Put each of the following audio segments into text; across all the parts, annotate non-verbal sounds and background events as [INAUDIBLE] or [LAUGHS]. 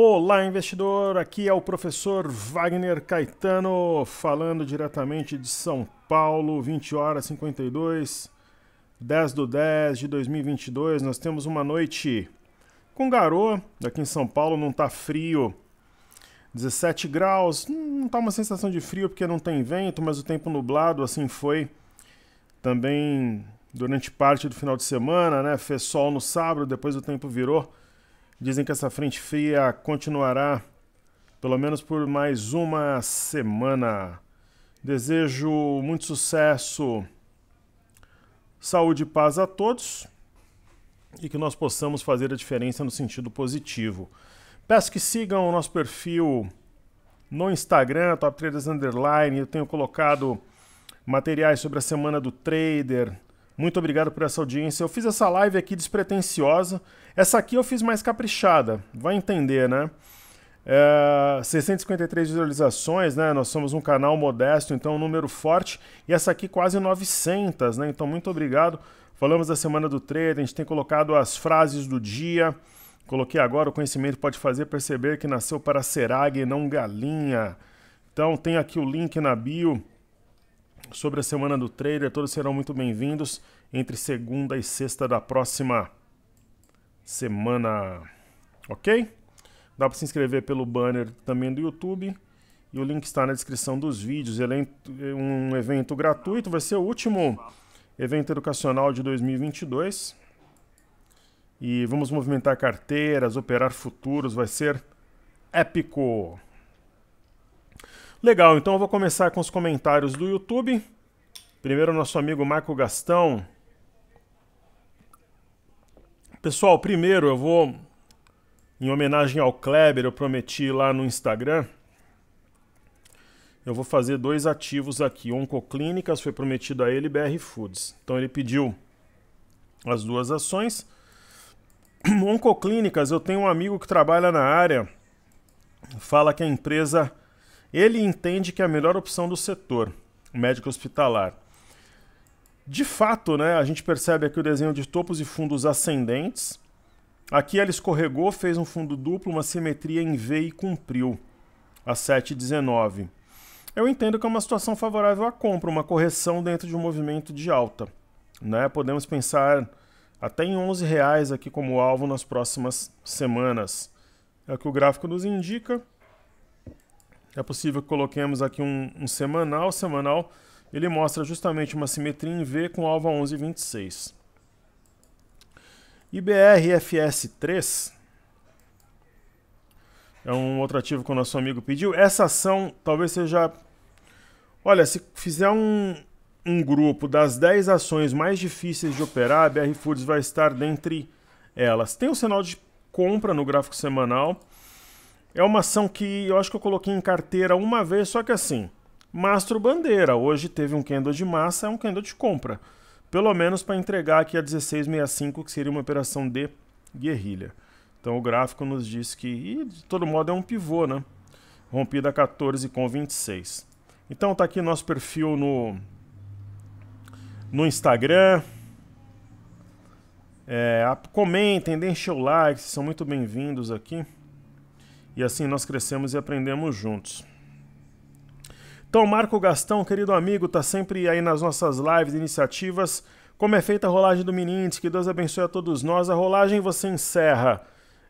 Olá, investidor! Aqui é o professor Wagner Caetano, falando diretamente de São Paulo, 20 horas 52, 10 do 10 de 2022. Nós temos uma noite com garoa, aqui em São Paulo não está frio, 17 graus, hum, não está uma sensação de frio porque não tem vento, mas o tempo nublado, assim foi também durante parte do final de semana, né? Fez sol no sábado, depois o tempo virou. Dizem que essa frente fria continuará pelo menos por mais uma semana. Desejo muito sucesso, saúde e paz a todos e que nós possamos fazer a diferença no sentido positivo. Peço que sigam o nosso perfil no Instagram, Top Traders Underline. Eu tenho colocado materiais sobre a semana do trader, muito obrigado por essa audiência. Eu fiz essa live aqui despretensiosa. Essa aqui eu fiz mais caprichada. Vai entender, né? É, 653 visualizações, né? Nós somos um canal modesto, então um número forte. E essa aqui quase 900, né? Então muito obrigado. Falamos da semana do trader, a gente tem colocado as frases do dia. Coloquei agora, o conhecimento pode fazer perceber que nasceu para ser águia e não galinha. Então tem aqui o link na bio sobre a semana do trailer. Todos serão muito bem-vindos entre segunda e sexta da próxima semana. Ok? Dá para se inscrever pelo banner também do YouTube. E o link está na descrição dos vídeos. Ele é um evento gratuito, vai ser o último evento educacional de 2022. E vamos movimentar carteiras, operar futuros, vai ser épico! Legal, então eu vou começar com os comentários do YouTube. Primeiro, nosso amigo Marco Gastão. Pessoal, primeiro eu vou, em homenagem ao Kleber, eu prometi lá no Instagram, eu vou fazer dois ativos aqui. Oncoclínicas foi prometido a ele, BR Foods. Então ele pediu as duas ações. [CLEARS THROAT] Oncoclínicas, eu tenho um amigo que trabalha na área, fala que a empresa ele entende que é a melhor opção do setor, médico hospitalar. De fato, né, a gente percebe aqui o desenho de topos e fundos ascendentes. Aqui ela escorregou, fez um fundo duplo, uma simetria em V e cumpriu a 7,19. Eu entendo que é uma situação favorável à compra, uma correção dentro de um movimento de alta. Né? Podemos pensar até em R$ reais aqui como alvo nas próximas semanas. É o que o gráfico nos indica. É possível que coloquemos aqui um, um semanal. O semanal ele mostra justamente uma simetria em V com alvo a 11,26. IBRFS3 é um outro ativo que o nosso amigo pediu. Essa ação talvez seja... Olha, se fizer um, um grupo das 10 ações mais difíceis de operar, a BR Foods vai estar dentre elas. Tem um sinal de compra no gráfico semanal é uma ação que eu acho que eu coloquei em carteira uma vez, só que assim, mastro bandeira. Hoje teve um candle de massa, é um candle de compra. Pelo menos para entregar aqui a 1665, que seria uma operação de guerrilha. Então o gráfico nos diz que, e de todo modo é um pivô, né? Rompida 14 com 26. Então tá aqui nosso perfil no, no Instagram. É, comentem, deixem o like, são muito bem-vindos aqui. E assim nós crescemos e aprendemos juntos. Então, Marco Gastão, querido amigo, está sempre aí nas nossas lives, iniciativas. Como é feita a rolagem do Minint, que Deus abençoe a todos nós. A rolagem você encerra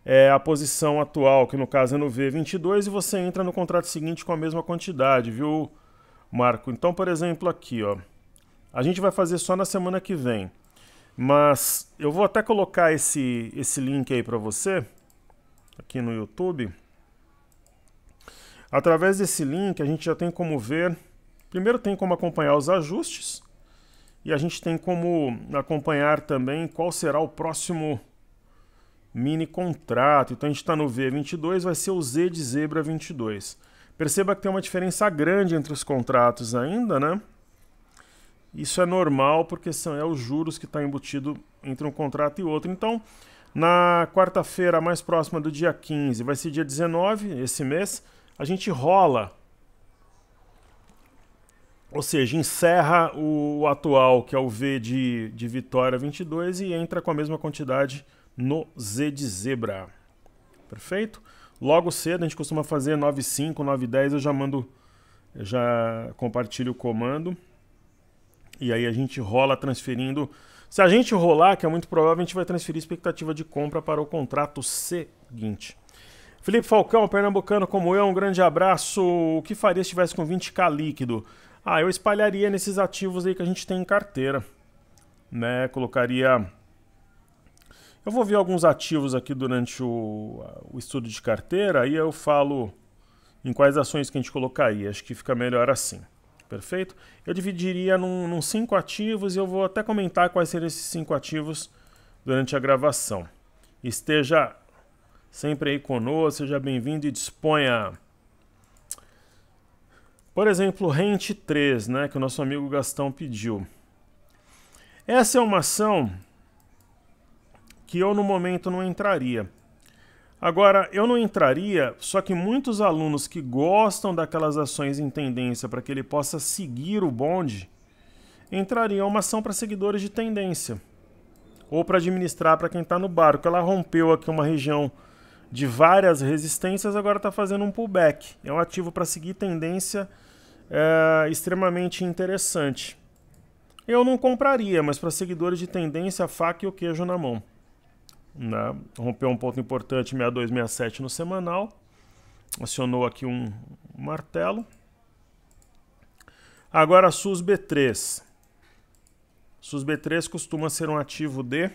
é, a posição atual, que no caso é no V22, e você entra no contrato seguinte com a mesma quantidade, viu, Marco? Então, por exemplo, aqui, ó. A gente vai fazer só na semana que vem. Mas eu vou até colocar esse, esse link aí para você, aqui no YouTube. Através desse link, a gente já tem como ver. Primeiro, tem como acompanhar os ajustes. E a gente tem como acompanhar também qual será o próximo mini contrato. Então a gente está no V22, vai ser o Z de zebra 22. Perceba que tem uma diferença grande entre os contratos ainda, né? Isso é normal porque são é os juros que estão tá embutido entre um contrato e outro. Então, na quarta-feira mais próxima do dia 15, vai ser dia 19 esse mês, a gente rola, ou seja, encerra o atual, que é o V de, de Vitória 22, e entra com a mesma quantidade no Z de Zebra. Perfeito? Logo cedo, a gente costuma fazer 9.5, 9.10, eu já mando, eu já compartilho o comando. E aí a gente rola transferindo. Se a gente rolar, que é muito provável, a gente vai transferir expectativa de compra para o contrato seguinte. Felipe Falcão, pernambucano como eu, um grande abraço. O que faria se tivesse com 20k líquido? Ah, eu espalharia nesses ativos aí que a gente tem em carteira, né? Colocaria eu vou ver alguns ativos aqui durante o, o estudo de carteira e eu falo em quais ações que a gente colocaria. Acho que fica melhor assim. Perfeito? Eu dividiria num, num cinco ativos e eu vou até comentar quais seriam esses cinco ativos durante a gravação. Esteja sempre aí conosco, seja bem-vindo e disponha. Por exemplo, Rente 3, né, que o nosso amigo Gastão pediu. Essa é uma ação que eu no momento não entraria. Agora, eu não entraria, só que muitos alunos que gostam daquelas ações em tendência para que ele possa seguir o bonde, entrariam é uma ação para seguidores de tendência ou para administrar para quem está no barco. Ela rompeu aqui uma região de várias resistências, agora está fazendo um pullback. É um ativo para seguir tendência é, extremamente interessante. Eu não compraria, mas para seguidores de tendência, faca e o queijo na mão. Né? Rompeu um ponto importante, 6267 no semanal. Acionou aqui um martelo. Agora SUS B3. SUS B3 costuma ser um ativo de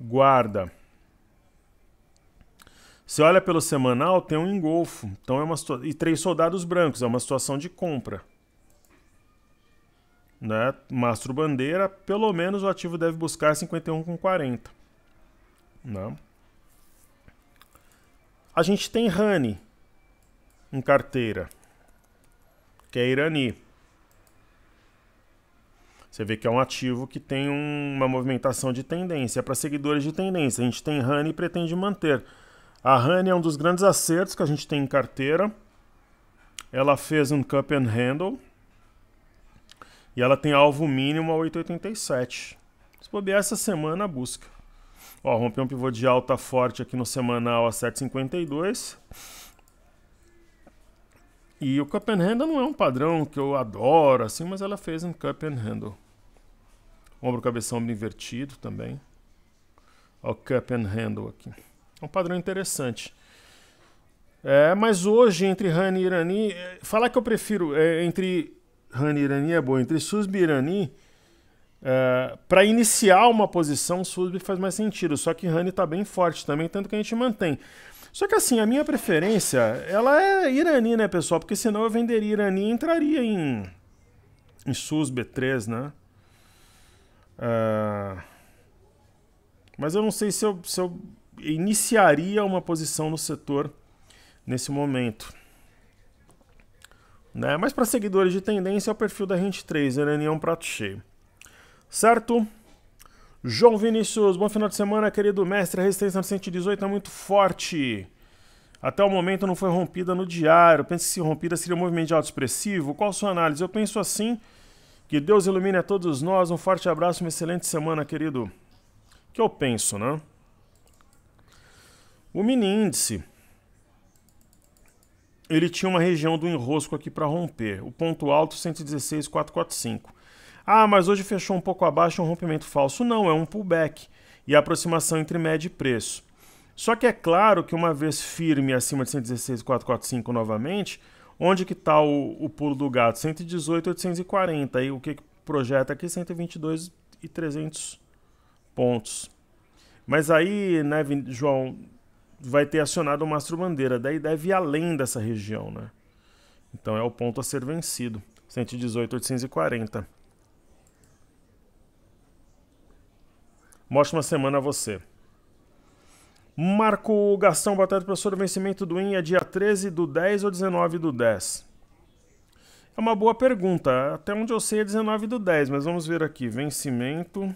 guarda. Você olha pelo semanal, tem um engolfo. Então é uma E três soldados brancos, é uma situação de compra. Né? Mastro bandeira, pelo menos o ativo deve buscar 51 com 40. Né? A gente tem Rani em carteira, que é Irani. Você vê que é um ativo que tem um, uma movimentação de tendência. É para seguidores de tendência, a gente tem Rani e pretende manter. A Honey é um dos grandes acertos que a gente tem em carteira. Ela fez um cup and handle. E ela tem alvo mínimo a 8,87. Se bobear essa semana, busca. Ó, rompeu um pivô de alta forte aqui no semanal a 7,52. E o cup and handle não é um padrão que eu adoro, assim, mas ela fez um cup and handle. Ombro, cabeça, ombro invertido também. Ó, cup and handle aqui. É um padrão interessante. É, mas hoje, entre Rani e Irani, é, falar que eu prefiro é, entre Rani e Irani é bom, entre Susbi e Irani, é, para iniciar uma posição, Susbi faz mais sentido. Só que Rani está bem forte também, tanto que a gente mantém. Só que assim, a minha preferência, ela é Irani, né, pessoal? Porque senão eu venderia Irani e entraria em, em Susb 3 né? É, mas eu não sei se eu, se eu iniciaria uma posição no setor nesse momento. Né? Mas para seguidores de tendência, é o perfil da Rente 3, Irani é um prato cheio. Certo? João Vinícius, bom final de semana, querido mestre. A resistência no 118 é muito forte. Até o momento não foi rompida no diário. Pensa que se rompida seria um movimento de alto expressivo. Qual a sua análise? Eu penso assim. Que Deus ilumine a todos nós. Um forte abraço, uma excelente semana, querido. Que eu penso, né? O mini índice ele tinha uma região do enrosco aqui para romper, o ponto alto 116445. Ah, mas hoje fechou um pouco abaixo, um rompimento falso. Não, é um pullback e a aproximação entre média e preço. Só que é claro que uma vez firme acima de 116445 novamente, onde que está o, o, pulo do gato? 118,840. Aí o que, que projeta aqui? 122,300 e pontos. Mas aí, né, João, vai ter acionado o mastro bandeira. Daí deve ir além dessa região, né? Então é o ponto a ser vencido. 118, 840. Uma ótima semana a você. Marco Gastão, boa tarde, professor. O vencimento do IN é dia 13 do 10 ou 19 do 10? É uma boa pergunta. Até onde eu sei é 19 do 10, mas vamos ver aqui. Vencimento,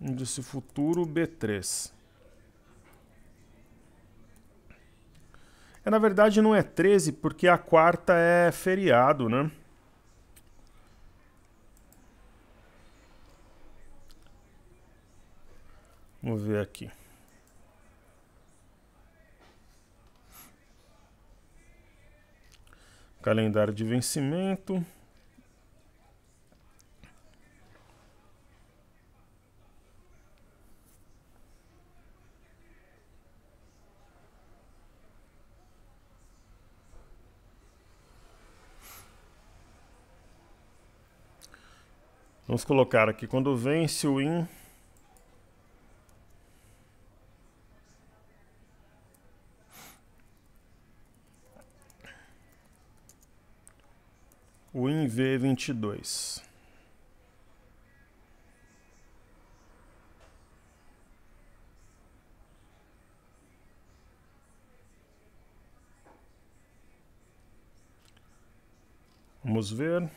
índice futuro B3. É, na verdade não é 13, porque a quarta é feriado, né? Vamos ver aqui. Calendário de vencimento. Vamos colocar aqui, quando vence o in... O in V22. É Vamos ver.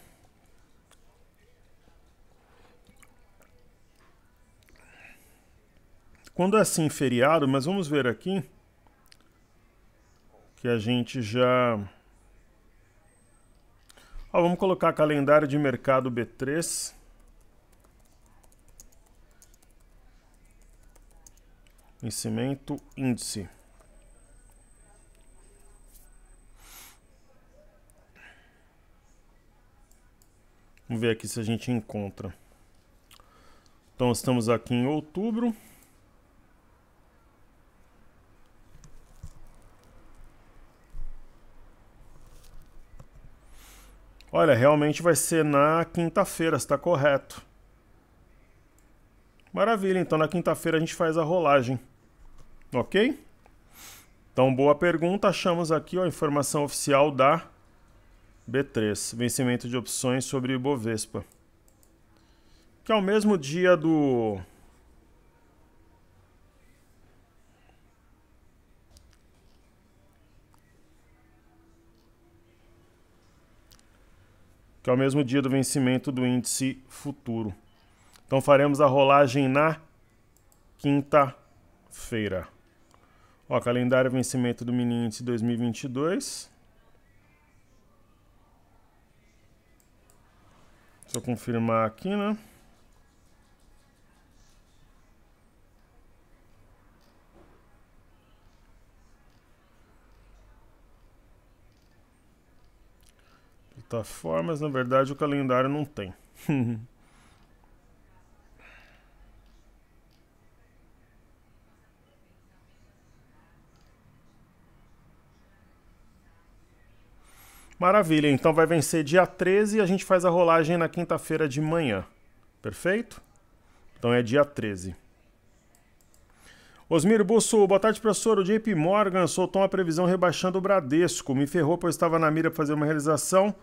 Quando é assim feriado, mas vamos ver aqui que a gente já Ó, vamos colocar calendário de mercado B3. Vencimento índice. Vamos ver aqui se a gente encontra. Então estamos aqui em outubro. Olha, realmente vai ser na quinta-feira, está correto. Maravilha, então na quinta-feira a gente faz a rolagem. Ok? Então, boa pergunta. Achamos aqui ó, a informação oficial da B3, vencimento de opções sobre Bovespa. Que é o mesmo dia do que é o mesmo dia do vencimento do índice futuro. Então faremos a rolagem na quinta-feira. Ó, calendário vencimento do mini índice 2022. Deixa eu confirmar aqui, né? plataformas, tá na verdade o calendário não tem. [LAUGHS] Maravilha, então vai vencer dia 13 e a gente faz a rolagem na quinta-feira de manhã. Perfeito? Então é dia 13. Osmir Busso, boa tarde, professor. O JP Morgan soltou uma previsão rebaixando o Bradesco. Me ferrou, pois estava na mira para fazer uma realização.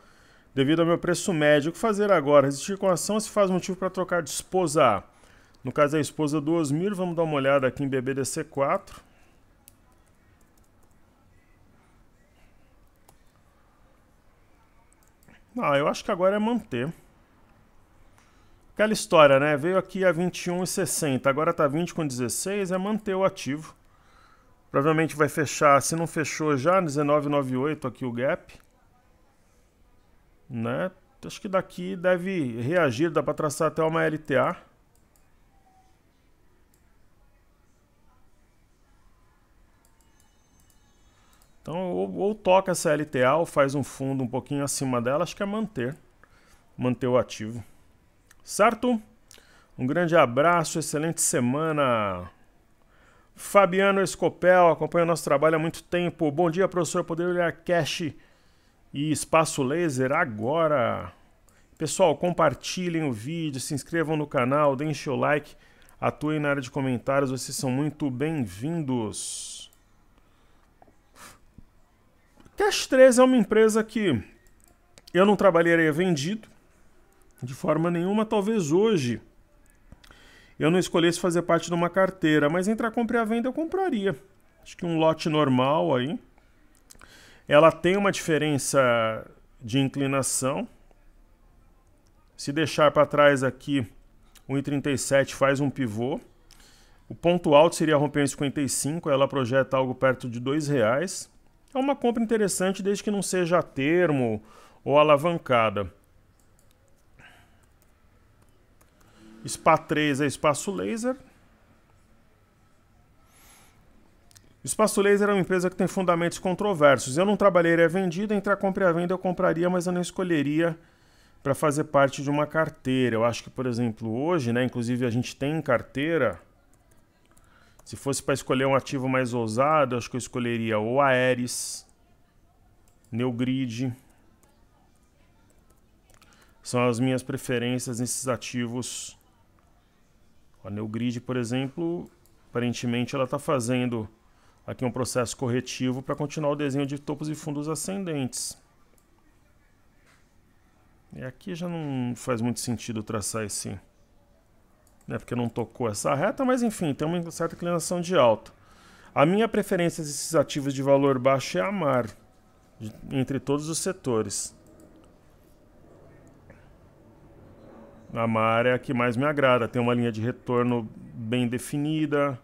Devido ao meu preço médio, o que fazer agora? Resistir com ação se faz motivo para trocar de esposa No caso é a esposa do Osmir, vamos dar uma olhada aqui em BBDC4. Ah, eu acho que agora é manter. Aquela história, né? Veio aqui a 21,60, agora tá 20 com 16, é manter o ativo. Provavelmente vai fechar, se não fechou já, 19,98 aqui o gap. Né? Acho que daqui deve reagir, dá para traçar até uma LTA. Então, ou, ou, toca essa LTA ou faz um fundo um pouquinho acima dela, acho que é manter, manter o ativo. Certo? Um grande abraço, excelente semana. Fabiano Escopel acompanha o nosso trabalho há muito tempo. Bom dia, professor. Poder olhar cash e Espaço Laser agora. Pessoal, compartilhem o vídeo, se inscrevam no canal, deem seu like, atuem na área de comentários, vocês são muito bem-vindos. Cash 13 é uma empresa que eu não trabalharia vendido de forma nenhuma, talvez hoje eu não escolhesse fazer parte de uma carteira, mas entre a compra e a venda eu compraria. Acho que um lote normal aí ela tem uma diferença de inclinação. Se deixar para trás aqui, 1,37 faz um pivô. O ponto alto seria romper 1,55, ela projeta algo perto de R$ reais. É uma compra interessante desde que não seja a termo ou alavancada. SPA 3 é espaço laser. Espaço Laser é uma empresa que tem fundamentos controversos. Eu não trabalharia vendido, entre a compra e a venda eu compraria, mas eu não escolheria para fazer parte de uma carteira. Eu acho que, por exemplo, hoje, né, inclusive a gente tem carteira, se fosse para escolher um ativo mais ousado, acho que eu escolheria O Aeres, Neogrid. São as minhas preferências nesses ativos. A Neogrid, por exemplo, aparentemente ela está fazendo aqui um processo corretivo para continuar o desenho de topos e fundos ascendentes. E aqui já não faz muito sentido traçar esse... Né, porque não tocou essa reta, mas enfim, tem uma certa inclinação de alta. A minha preferência desses ativos de valor baixo é a MAR, entre todos os setores. A MAR é a que mais me agrada, tem uma linha de retorno bem definida...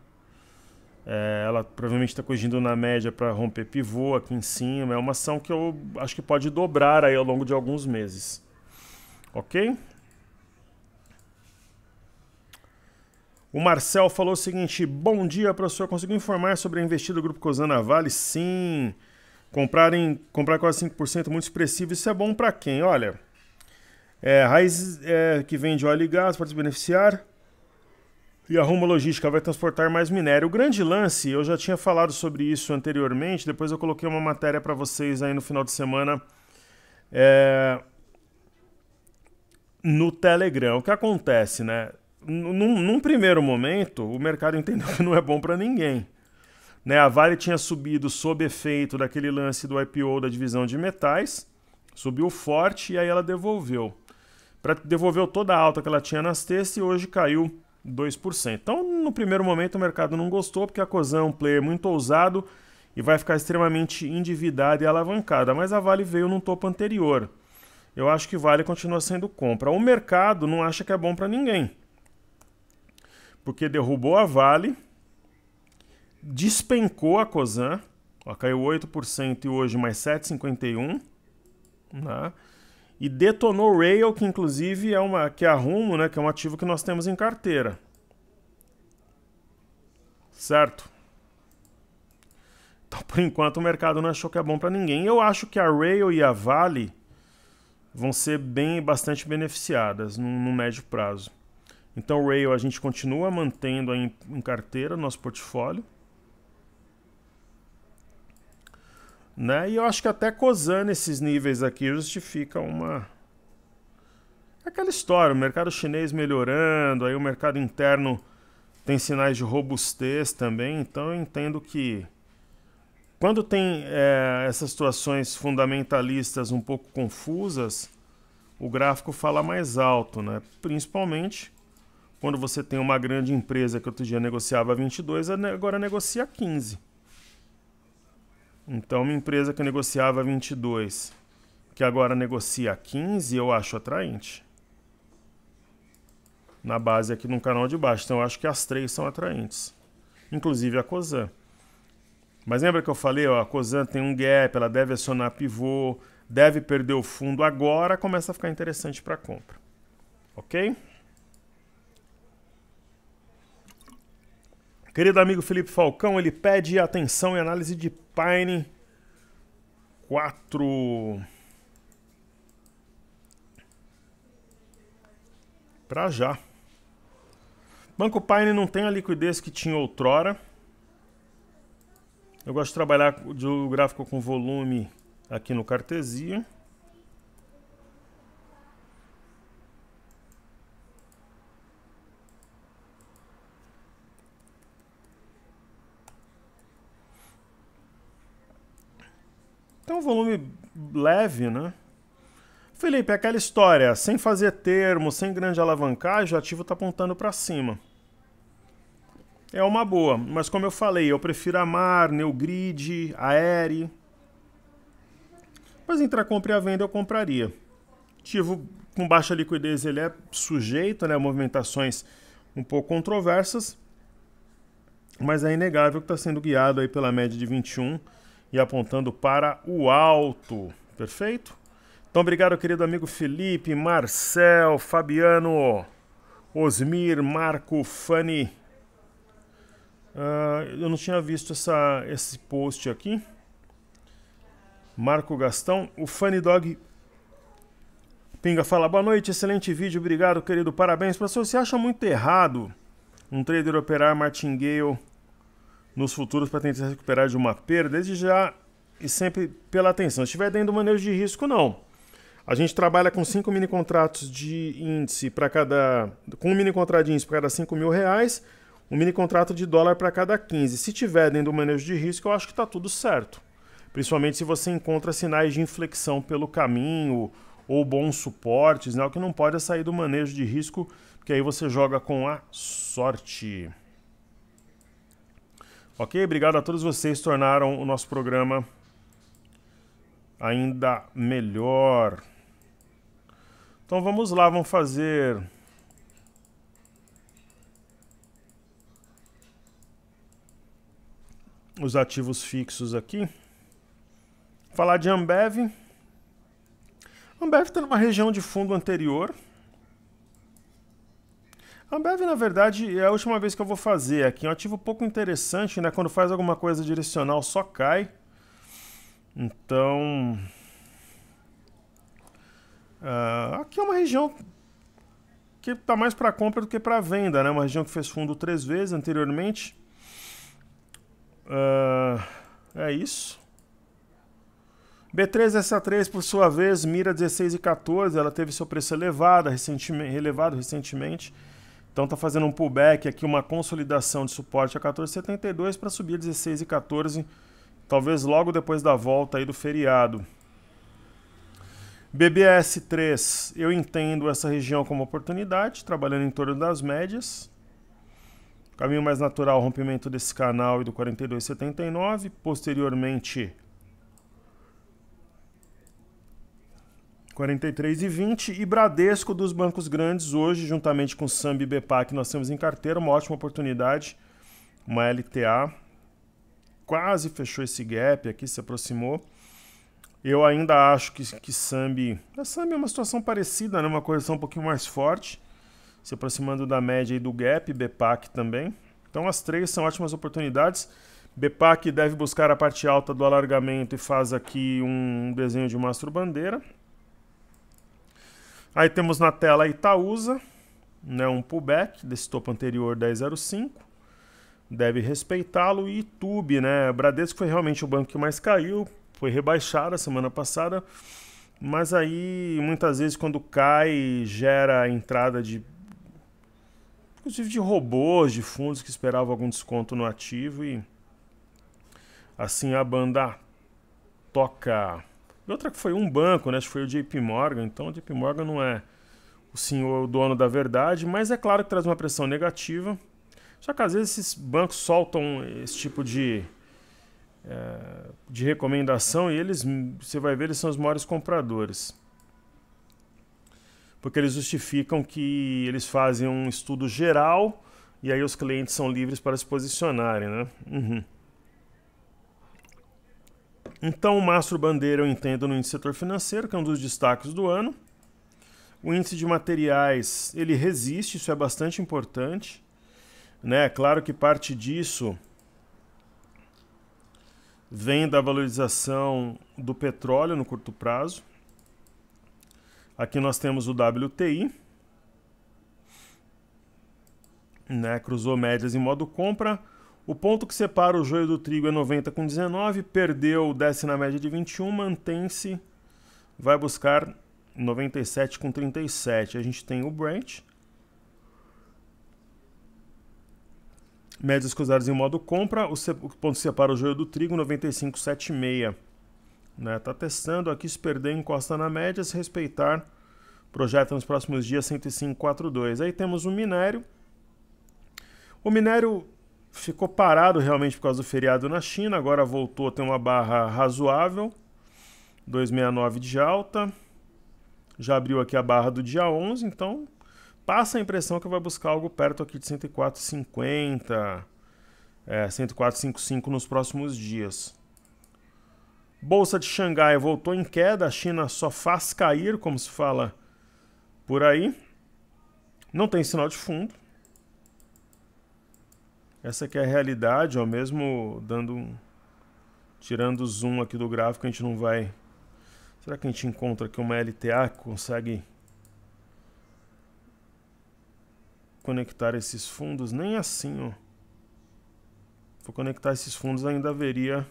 É, ela provavelmente está corrigindo na média para romper pivô aqui em cima. É uma ação que eu acho que pode dobrar aí ao longo de alguns meses. Ok? O Marcel falou o seguinte: Bom dia, professor. Conseguiu informar sobre a investida do Grupo Cozana Vale? Sim. Comprar, em, comprar quase 5% muito expressivo. Isso é bom para quem? Olha, é, Raiz é, que vende óleo e gás pode se beneficiar. E a Rumo Logística vai transportar mais minério. O grande lance, eu já tinha falado sobre isso anteriormente, depois eu coloquei uma matéria para vocês aí no final de semana é... no Telegram. O que acontece, né? Num, num, primeiro momento, o mercado entendeu que não é bom para ninguém. Né? A Vale tinha subido sob efeito daquele lance do IPO da divisão de metais, subiu forte e aí ela devolveu. Pra, devolveu toda a alta que ela tinha nas terças e hoje caiu 2%. Então, no primeiro momento, o mercado não gostou, porque a Cozan é um player muito ousado e vai ficar extremamente endividada e alavancada. Mas a Vale veio num topo anterior. Eu acho que Vale continua sendo compra. O mercado não acha que é bom para ninguém. Porque derrubou a Vale, despencou a Cozan, ó, caiu 8% e hoje mais 7,51%. Né? e detonou Rail, que inclusive é uma que é a Rumo, né, que é um ativo que nós temos em carteira. Certo? Então, por enquanto o mercado não achou que é bom para ninguém. Eu acho que a Rail e a Vale vão ser bem bastante beneficiadas no, no médio prazo. Então, Rail a gente continua mantendo em, em carteira nosso portfólio. Né? E eu acho que até cozando esses níveis aqui justifica uma. Aquela história, o mercado chinês melhorando, aí o mercado interno tem sinais de robustez também, então eu entendo que quando tem é, essas situações fundamentalistas um pouco confusas, o gráfico fala mais alto, né? Principalmente quando você tem uma grande empresa que outro dia negociava 22, agora negocia 15. Então, uma empresa que negociava 22, que agora negocia 15, eu acho atraente. Na base aqui no canal de baixo. Então, eu acho que as três são atraentes. Inclusive a Cosan. Mas lembra que eu falei, ó, a Cosan tem um gap, ela deve acionar pivô, deve perder o fundo agora, começa a ficar interessante para compra. OK? Querido amigo Felipe Falcão, ele pede atenção e análise de Pine 4. Pra já. Banco Pine não tem a liquidez que tinha outrora. Eu gosto de trabalhar o gráfico com volume aqui no Cartesia. um volume leve, né? Felipe, aquela história, sem fazer termo, sem grande alavancagem, o ativo está apontando para cima. É uma boa, mas como eu falei, eu prefiro né, a Mar, Neogrid, Aere. Mas entre a compra e a venda eu compraria. Ativo com baixa liquidez ele é sujeito né, a movimentações um pouco controversas, mas é inegável que está sendo guiado aí pela média de 21 e apontando para o alto. Perfeito? Então, obrigado, querido amigo Felipe, Marcel, Fabiano, Osmir, Marco, Fanny. Uh, eu não tinha visto essa, esse post aqui. Marco Gastão, o Fanny Dog Pinga fala, boa noite, excelente vídeo, obrigado, querido, parabéns. Professor, você acha muito errado um trader operar martingale nos futuros para tentar se recuperar de uma perda, desde já e sempre pela atenção. Se estiver dentro do manejo de risco, não. A gente trabalha com cinco mini contratos de índice para cada. Com um mini contrato de índice para cada 5 mil reais, um mini contrato de dólar para cada 15. Se tiver dentro do manejo de risco, eu acho que está tudo certo. Principalmente se você encontra sinais de inflexão pelo caminho ou bons suportes, né? o que não pode é sair do manejo de risco, porque aí você joga com a sorte. Ok? Obrigado a todos vocês que tornaram o nosso programa ainda melhor. Então vamos lá, vamos fazer. Os ativos fixos aqui. Falar de Ambev. Ambev está numa região de fundo anterior. A Ambev, na verdade, é a última vez que eu vou fazer aqui. É um ativo pouco interessante, né? Quando faz alguma coisa direcional, só cai. Então... Uh, aqui é uma região que está mais para compra do que para venda, né? Uma região que fez fundo três vezes anteriormente. Uh, é isso. B3SA3, é por sua vez, mira 16 e 14. Ela teve seu preço elevado recentemente, elevado recentemente então está fazendo um pullback aqui, uma consolidação de suporte a 14,72 para subir a e talvez logo depois da volta aí do feriado. BBS3, eu entendo essa região como oportunidade, trabalhando em torno das médias. Caminho mais natural, rompimento desse canal e do 42,79, posteriormente 43 e 20 e Bradesco dos bancos grandes hoje, juntamente com samba e Bepac, nós temos em carteira uma ótima oportunidade, uma LTA quase fechou esse gap aqui, se aproximou. Eu ainda acho que, que Sambi. A Sambi é uma situação parecida, né? uma correção um pouquinho mais forte, se aproximando da média e do gap, Bepac também. Então as três são ótimas oportunidades. Bepac deve buscar a parte alta do alargamento e faz aqui um desenho de mastro bandeira. Aí temos na tela a Itaúsa, né, um pullback desse topo anterior 1005. Deve respeitá-lo. E Tube, né? Bradesco foi realmente o banco que mais caiu. Foi rebaixado a semana passada. Mas aí, muitas vezes, quando cai, gera entrada de. Inclusive de robôs, de fundos que esperavam algum desconto no ativo. E assim a banda toca. E outra que foi um banco, né? Acho que foi o JP Morgan. Então o JP Morgan não é o senhor o dono da verdade, mas é claro que traz uma pressão negativa. Só que às vezes esses bancos soltam esse tipo de, é, de recomendação e eles, você vai ver, eles são os maiores compradores. Porque eles justificam que eles fazem um estudo geral e aí os clientes são livres para se posicionarem, né? Uhum. Então, o Mastro Bandeira eu entendo no índice setor financeiro, que é um dos destaques do ano. O índice de materiais, ele resiste, isso é bastante importante. Né? Claro que parte disso vem da valorização do petróleo no curto prazo. Aqui nós temos o WTI, né? cruzou médias em modo compra. O ponto que separa o joio do trigo é 90 com 19, perdeu, desce na média de 21, mantém-se, vai buscar 97 com 37. A gente tem o branch. Médias cruzadas em modo compra, o, o ponto que separa o joio do trigo, 95,76. Né? Tá testando aqui, se perder, encosta na média, se respeitar, projeta nos próximos dias 105,42. Aí temos o minério. O minério ficou parado realmente por causa do feriado na China, agora voltou a ter uma barra razoável, 269 de alta. Já abriu aqui a barra do dia 11, então passa a impressão que vai buscar algo perto aqui de 104,50, é, 104,55 nos próximos dias. Bolsa de Xangai voltou em queda, a China só faz cair, como se fala por aí. Não tem sinal de fundo, essa que é a realidade, ó, mesmo dando tirando o zoom aqui do gráfico, a gente não vai Será que a gente encontra aqui uma LTA que consegue conectar esses fundos? Nem assim, ó. Vou conectar esses fundos ainda haveria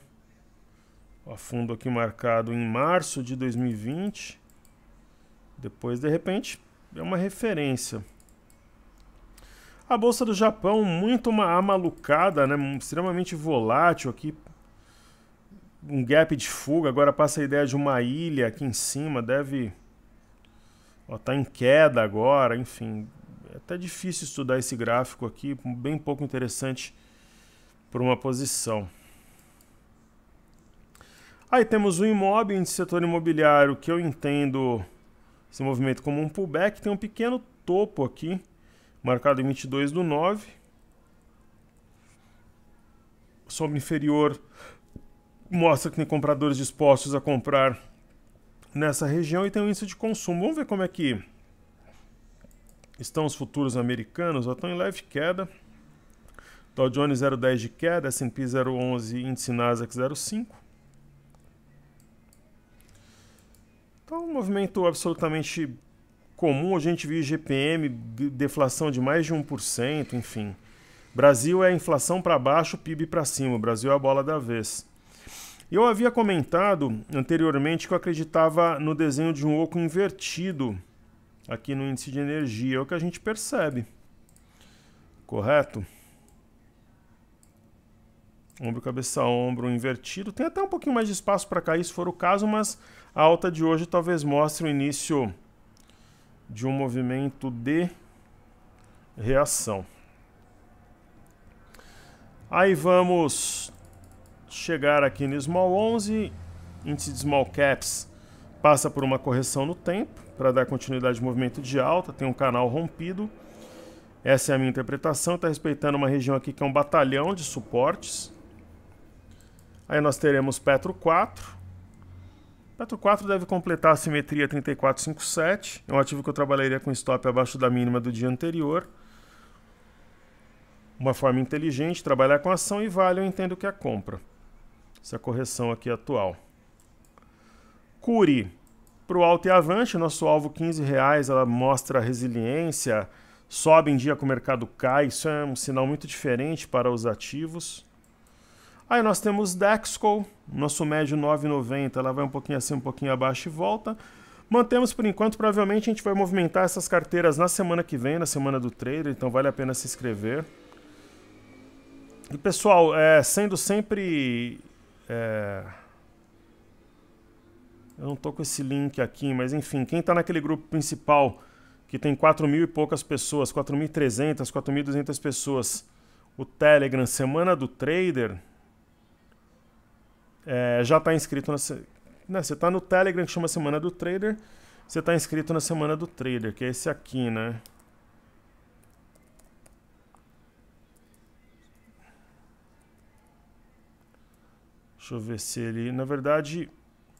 o fundo aqui marcado em março de 2020. Depois, de repente, é uma referência. A bolsa do Japão, muito uma amalucada, né? extremamente volátil aqui. Um gap de fuga, agora passa a ideia de uma ilha aqui em cima, deve. Ó, tá em queda agora, enfim. É até difícil estudar esse gráfico aqui, bem pouco interessante por uma posição. Aí temos o imóvel, de setor imobiliário, que eu entendo esse movimento como um pullback, tem um pequeno topo aqui marcado em 22 do 9. Soma inferior mostra que tem compradores dispostos a comprar nessa região e tem um índice de consumo. Vamos ver como é que estão os futuros americanos. estão em leve queda. Dow Jones 0,10 de queda, S&P 0,11, índice Nasdaq 0,5. Então, um movimento absolutamente comum a gente ver GPM deflação de mais de 1%, enfim. Brasil é inflação para baixo, PIB para cima. O Brasil é a bola da vez. Eu havia comentado anteriormente que eu acreditava no desenho de um oco invertido aqui no índice de energia. É o que a gente percebe. Correto? Ombro, cabeça, ombro invertido. Tem até um pouquinho mais de espaço para cair se for o caso, mas a alta de hoje talvez mostre o início de um movimento de reação. Aí vamos chegar aqui no Small 11, índice de Small Caps passa por uma correção no tempo para dar continuidade ao movimento de alta, tem um canal rompido. Essa é a minha interpretação, está respeitando uma região aqui que é um batalhão de suportes. Aí nós teremos Petro 4, Petro 4 deve completar a simetria 3457, é um ativo que eu trabalharia com stop abaixo da mínima do dia anterior. Uma forma inteligente, trabalhar com ação e vale, eu entendo que é compra. Essa é correção aqui atual. Curi, para o alto e avante, nosso alvo 15 reais, ela mostra resiliência, sobe em dia que o mercado cai, isso é um sinal muito diferente para os ativos. Aí nós temos Dexco, nosso médio 9,90, ela vai um pouquinho assim um pouquinho abaixo e volta. Mantemos por enquanto, provavelmente a gente vai movimentar essas carteiras na semana que vem, na semana do trader, então vale a pena se inscrever. E pessoal, é, sendo sempre... É... Eu não tô com esse link aqui, mas enfim, quem está naquele grupo principal que tem 4 mil e poucas pessoas, 4.300, 4.200 pessoas, o Telegram Semana do Trader, é, já está inscrito na. Né, você está no Telegram que chama Semana do Trader. Você está inscrito na Semana do Trader, que é esse aqui, né? Deixa eu ver se ele. Na verdade,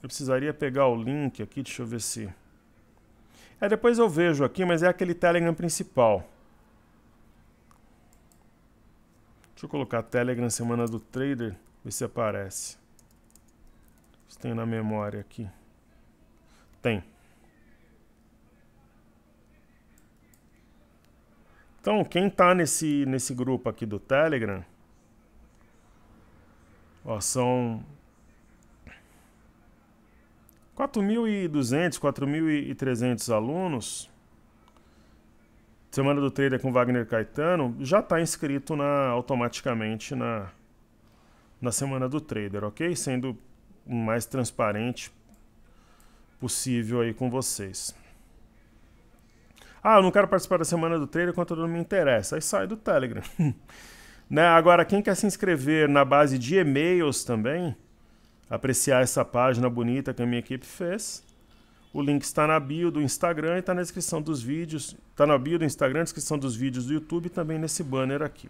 eu precisaria pegar o link aqui, deixa eu ver se. É, depois eu vejo aqui, mas é aquele Telegram principal. Deixa eu colocar Telegram Semana do Trader, ver se aparece se tem na memória aqui. Tem. Então, quem tá nesse, nesse grupo aqui do Telegram, ó, são 4.200, 4.300 alunos. Semana do Trader com Wagner Caetano já está inscrito na, automaticamente na, na Semana do Trader, ok? Sendo mais transparente possível aí com vocês. Ah, eu não quero participar da semana do trailer, enquanto não me interessa. Aí sai do Telegram. [LAUGHS] né? Agora, quem quer se inscrever na base de e-mails também, apreciar essa página bonita que a minha equipe fez, o link está na bio do Instagram e está na descrição dos vídeos. Está na bio do Instagram, descrição dos vídeos do YouTube e também nesse banner aqui.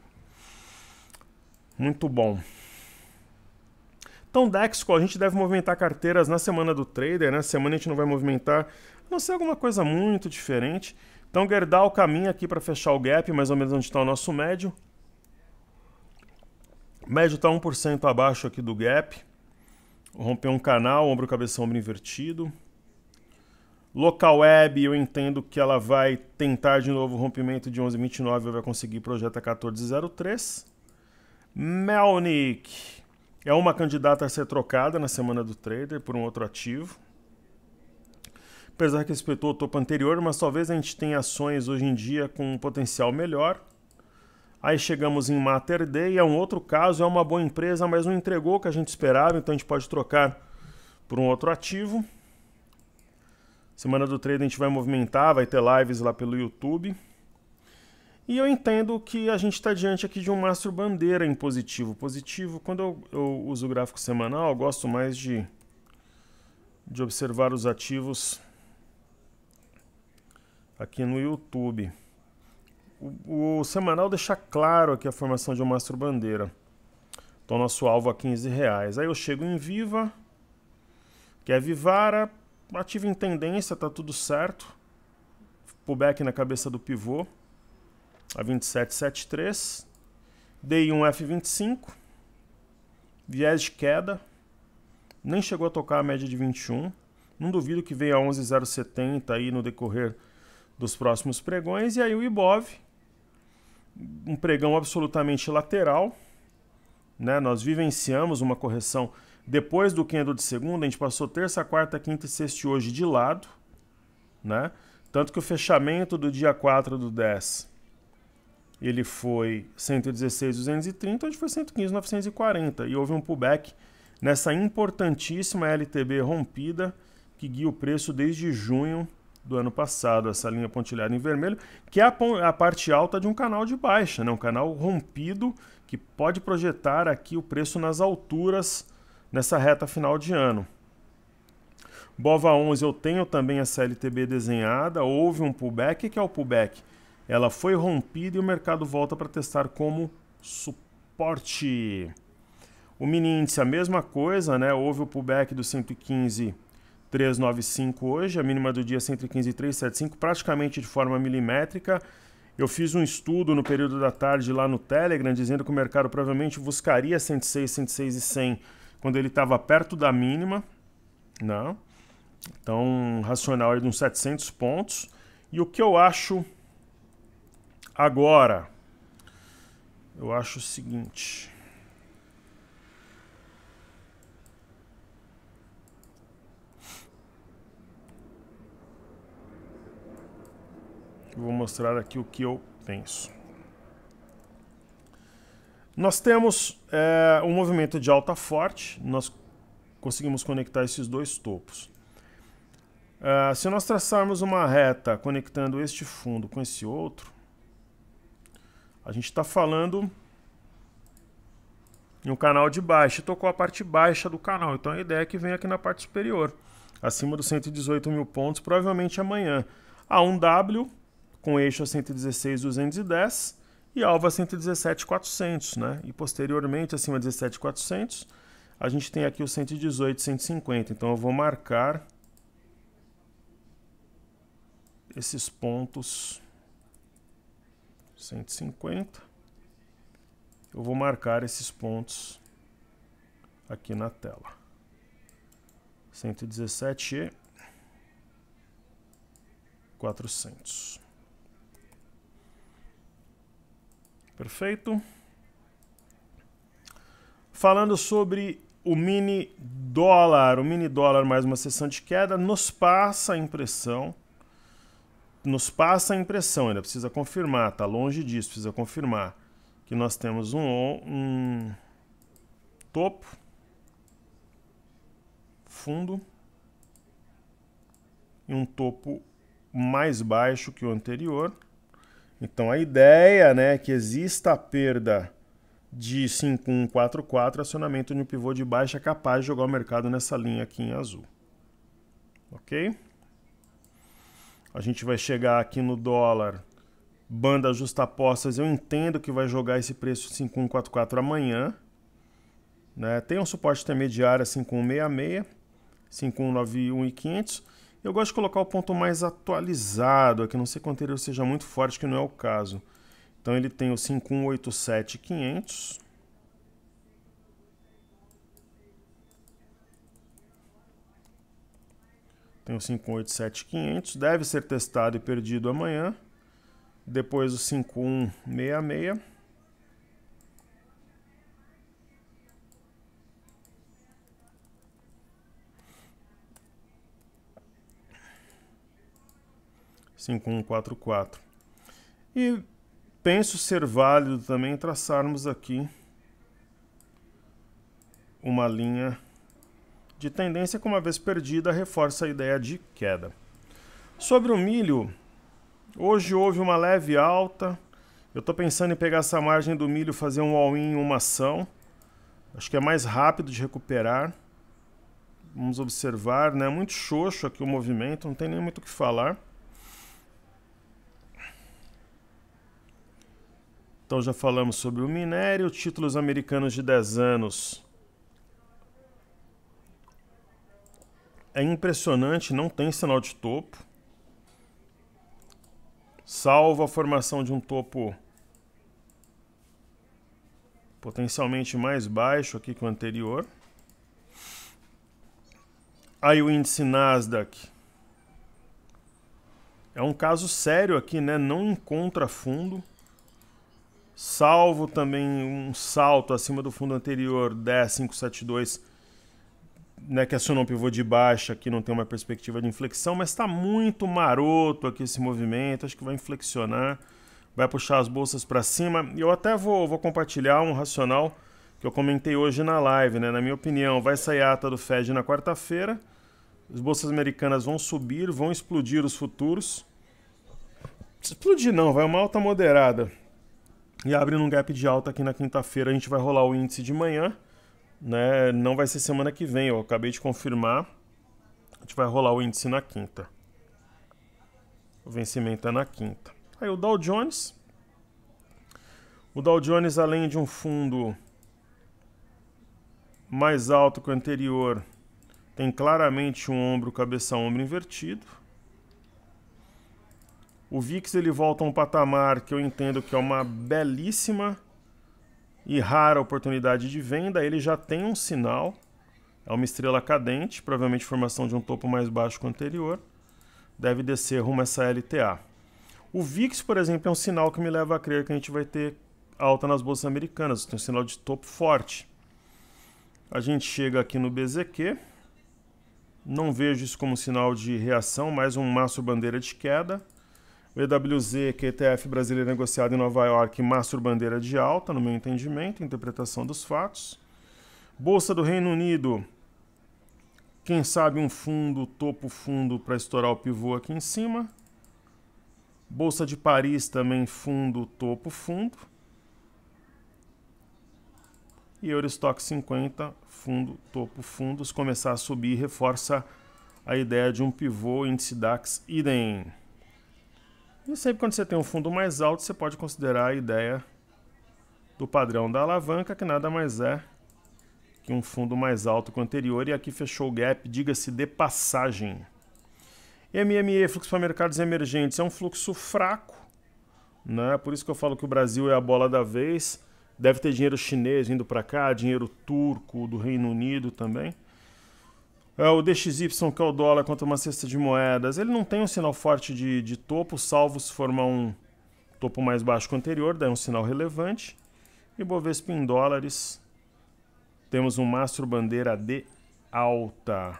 Muito bom. Então, Dexco, a gente deve movimentar carteiras na semana do trader, né? Semana a gente não vai movimentar, a não ser alguma coisa muito diferente. Então, Gerdau caminha aqui para fechar o gap, mais ou menos onde está o nosso médio. Médio está 1% abaixo aqui do gap. Rompeu um canal, ombro, cabeça, ombro invertido. Local Web, eu entendo que ela vai tentar de novo o rompimento de 11,29, vai conseguir projeta 14,03. Melnick, é uma candidata a ser trocada na semana do trader por um outro ativo. Apesar que respeitou o topo anterior, mas talvez a gente tenha ações hoje em dia com um potencial melhor. Aí chegamos em Mater Day, é um outro caso, é uma boa empresa, mas não entregou o que a gente esperava, então a gente pode trocar por um outro ativo. Semana do Trader a gente vai movimentar, vai ter lives lá pelo YouTube. E eu entendo que a gente está diante aqui de um mastro bandeira em positivo. Positivo, quando eu, eu uso o gráfico semanal, eu gosto mais de, de observar os ativos aqui no YouTube. O, o, semanal deixa claro aqui a formação de um mastro bandeira. Então nosso alvo a é 15 reais. Aí eu chego em Viva, que é Vivara, ativo em tendência, tá tudo certo. Pullback na cabeça do pivô a 2773, DI1 F25, viés de queda, nem chegou a tocar a média de 21. Não duvido que venha 11,070 aí no decorrer dos próximos pregões. E aí o Ibov, um pregão absolutamente lateral. Né? Nós vivenciamos uma correção depois do candle de segunda. A gente passou terça, quarta, quinta e sexta hoje de lado. Né? Tanto que o fechamento do dia 4 do 10 ele foi 116,230, hoje foi 115,940. E houve um pullback nessa importantíssima LTB rompida que guia o preço desde junho do ano passado, essa linha pontilhada em vermelho, que é a, a parte alta de um canal de baixa, né? um canal rompido que pode projetar aqui o preço nas alturas nessa reta final de ano. Bova 11 eu tenho também essa LTB desenhada, houve um pullback, o que é o pullback? Ela foi rompida e o mercado volta para testar como suporte. O mini índice, a mesma coisa, né? Houve o pullback do 115,395 hoje, a mínima do dia 115,375, praticamente de forma milimétrica. Eu fiz um estudo no período da tarde lá no Telegram, dizendo que o mercado provavelmente buscaria 106, 106 e 100 quando ele estava perto da mínima, não. Né? Então, racional aí de uns 700 pontos. E o que eu acho Agora, eu acho o seguinte. vou mostrar aqui o que eu penso. Nós temos é, um movimento de alta forte, nós conseguimos conectar esses dois topos. É, se nós traçarmos uma reta conectando este fundo com esse outro, a gente está falando em um canal de baixa. Tocou a parte baixa do canal, então a ideia é que venha aqui na parte superior, acima dos 118 mil pontos, provavelmente amanhã. A1W com eixo a 116,210 e alva 117,400, né? E posteriormente, acima de 17,400, a gente tem aqui o 118,150. Então eu vou marcar esses pontos 150. Eu vou marcar esses pontos aqui na tela. 117 e 400. Perfeito. Falando sobre o mini dólar, o mini dólar mais uma sessão de queda nos passa a impressão nos passa a impressão, ainda precisa confirmar, está longe disso, precisa confirmar que nós temos um, um topo, fundo e um topo mais baixo que o anterior. Então a ideia né, é que exista a perda de 5144, acionamento de um pivô de baixa capaz de jogar o mercado nessa linha aqui em azul. Ok? a gente vai chegar aqui no dólar, banda justapostas, eu entendo que vai jogar esse preço 5144 amanhã. Né? Tem um suporte intermediário 5166, assim, 5,191,500. Eu gosto de colocar o ponto mais atualizado, aqui não sei que o anterior seja muito forte, que não é o caso. Então ele tem o 5,187,500. Tem o 587.500, deve ser testado e perdido amanhã. Depois o 5166. Cinco quatro e penso ser válido também traçarmos aqui uma linha de tendência que, uma vez perdida, reforça a ideia de queda. Sobre o milho, hoje houve uma leve alta. Eu estou pensando em pegar essa margem do milho fazer um all-in em uma ação. Acho que é mais rápido de recuperar. Vamos observar, né? Muito xoxo aqui o movimento, não tem nem muito o que falar. Então já falamos sobre o minério, títulos americanos de 10 anos É impressionante, não tem sinal de topo. Salvo a formação de um topo potencialmente mais baixo aqui que o anterior. Aí o índice Nasdaq. É um caso sério aqui, né? Não encontra fundo. Salvo também um salto acima do fundo anterior, 10572 né, que acionou um pivô de baixa, que não tem uma perspectiva de inflexão, mas está muito maroto aqui esse movimento, acho que vai inflexionar, vai puxar as bolsas para cima. Eu até vou, vou, compartilhar um racional que eu comentei hoje na live, né? na minha opinião, vai sair a ata do Fed na quarta-feira, as bolsas americanas vão subir, vão explodir os futuros. Explodir não, vai uma alta moderada. E abre num gap de alta aqui na quinta-feira, a gente vai rolar o índice de manhã né, não vai ser semana que vem, eu acabei de confirmar. A gente vai rolar o índice na quinta. O vencimento é na quinta. Aí o Dow Jones. O Dow Jones, além de um fundo mais alto que o anterior, tem claramente um ombro, cabeça, ombro invertido. O VIX ele volta a um patamar que eu entendo que é uma belíssima e rara oportunidade de venda, ele já tem um sinal, é uma estrela cadente, provavelmente formação de um topo mais baixo que o anterior, deve descer rumo a essa LTA. O VIX, por exemplo, é um sinal que me leva a crer que a gente vai ter alta nas bolsas americanas, tem um sinal de topo forte. A gente chega aqui no BZQ, não vejo isso como sinal de reação, mais um maço bandeira de queda. O EWZ QTF brasileiro negociado em Nova York, mastro bandeira de alta, no meu entendimento, interpretação dos fatos. Bolsa do Reino Unido, quem sabe um fundo, topo fundo para estourar o pivô aqui em cima. Bolsa de Paris também fundo, topo fundo. E Eurostock 50, fundo, topo fundos, começar a subir reforça a ideia de um pivô índice DAX idem. E sempre quando você tem um fundo mais alto, você pode considerar a ideia do padrão da alavanca, que nada mais é que um fundo mais alto que o anterior. E aqui fechou o gap, diga-se de passagem. MME, fluxo para mercados emergentes, é um fluxo fraco. Né? Por isso que eu falo que o Brasil é a bola da vez. Deve ter dinheiro chinês vindo para cá, dinheiro turco do Reino Unido também. É, o DXY, que é o dólar, contra uma cesta de moedas, ele não tem um sinal forte de, de topo, salvo se formar um topo mais baixo que o anterior, daí é um sinal relevante. E Bovespa em dólares, temos um mastro bandeira de alta.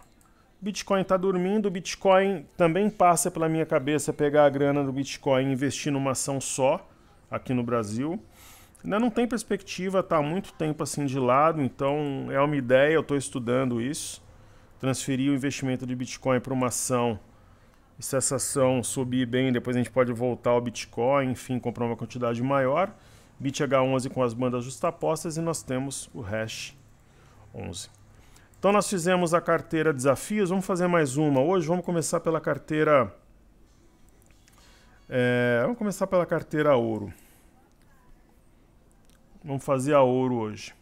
Bitcoin está dormindo, Bitcoin também passa pela minha cabeça pegar a grana do Bitcoin e investir numa ação só aqui no Brasil. Ainda não tem perspectiva, está há muito tempo assim de lado, então é uma ideia, eu estou estudando isso transferir o investimento de Bitcoin para uma ação e se essa ação subir bem, depois a gente pode voltar ao Bitcoin, enfim, comprar uma quantidade maior. BitH11 com as bandas justapostas e nós temos o hash 11. Então nós fizemos a carteira desafios, vamos fazer mais uma. Hoje vamos começar pela carteira é, vamos começar pela carteira ouro. Vamos fazer a ouro hoje.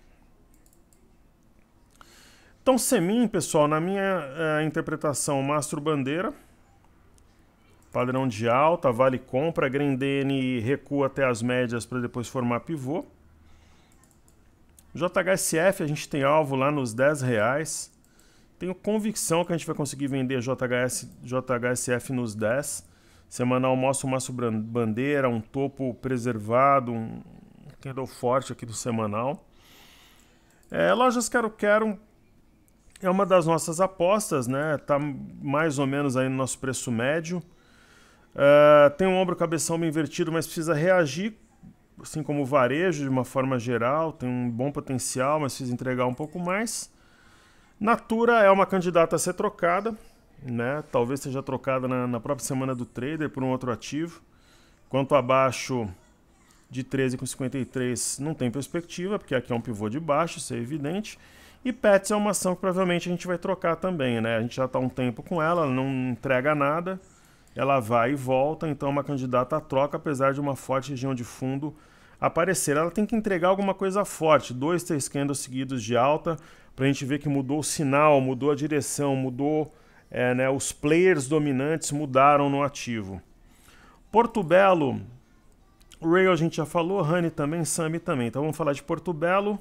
Então, Semin, pessoal, na minha uh, interpretação, Mastro Bandeira, padrão de alta, vale compra, Grendene recua até as médias para depois formar pivô. JHSF, a gente tem alvo lá nos 10 reais. Tenho convicção que a gente vai conseguir vender JHS, JHSF nos 10. Semanal mostra Mastro bandeira, um topo preservado, um candle forte aqui do semanal. É, lojas Quero Quero, é uma das nossas apostas, né? Tá mais ou menos aí no nosso preço médio. Uh, tem um ombro cabeção bem invertido, mas precisa reagir, assim como o varejo, de uma forma geral. Tem um bom potencial, mas precisa entregar um pouco mais. Natura é uma candidata a ser trocada, né? Talvez seja trocada na, na própria semana do trader por um outro ativo. Quanto abaixo de 13,53 não tem perspectiva, porque aqui é um pivô de baixo, isso é evidente. E Pets é uma ação que provavelmente a gente vai trocar também, né? A gente já está um tempo com ela, ela não entrega nada, ela vai e volta, então é uma candidata à troca, apesar de uma forte região de fundo aparecer. Ela tem que entregar alguma coisa forte, dois, três candles seguidos de alta, para a gente ver que mudou o sinal, mudou a direção, mudou é, né, os players dominantes mudaram no ativo. Porto Belo, Rail a gente já falou, Honey também, Sami também. Então vamos falar de Porto Belo.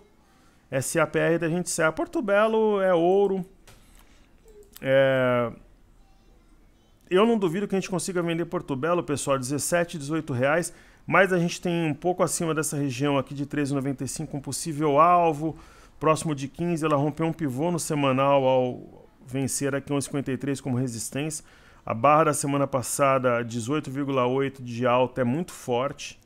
SAPR da gente sai. Porto Belo é ouro. É... Eu não duvido que a gente consiga vender Porto Belo, pessoal, 17, 18 reais. Mas a gente tem um pouco acima dessa região aqui de 13,95 um possível alvo. Próximo de 15, ela rompeu um pivô no semanal ao vencer aqui 1,53 como resistência. A barra da semana passada, 18,8 de alta, é muito forte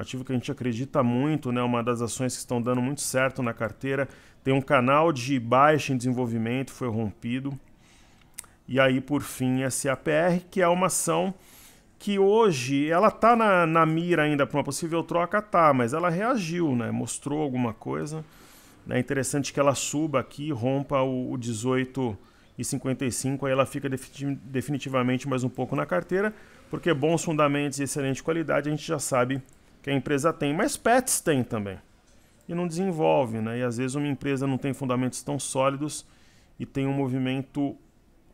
ativo que a gente acredita muito, né? Uma das ações que estão dando muito certo na carteira. Tem um canal de baixa em desenvolvimento, foi rompido. E aí, por fim, a SAPR, que é uma ação que hoje ela está na, na mira ainda para uma possível troca, tá, mas ela reagiu, né? Mostrou alguma coisa. Né? É interessante que ela suba aqui, rompa o, o 18 e 55, aí ela fica definitivamente mais um pouco na carteira, porque bons fundamentos e excelente qualidade a gente já sabe que a empresa tem, mas pets tem também. E não desenvolve, né? E às vezes uma empresa não tem fundamentos tão sólidos e tem um movimento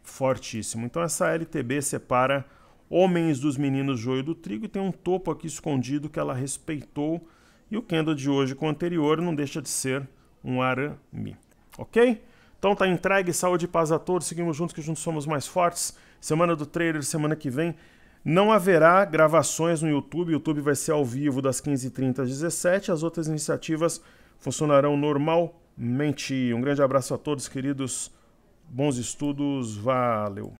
fortíssimo. Então essa LTB separa homens dos meninos joio do trigo e tem um topo aqui escondido que ela respeitou. E o candle de hoje com o anterior não deixa de ser um arame, ok? Então tá entregue, saúde e paz a todos. Seguimos juntos que juntos somos mais fortes. Semana do trailer semana que vem não haverá gravações no YouTube, o YouTube vai ser ao vivo das 15h30 às 17 As outras iniciativas funcionarão normalmente. Um grande abraço a todos, queridos. Bons estudos, valeu!